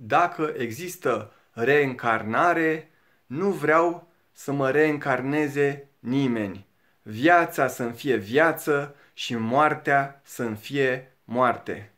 dacă există reîncarnare, nu vreau să mă reîncarneze nimeni. Viața să-mi fie viață și moartea să-mi fie moarte.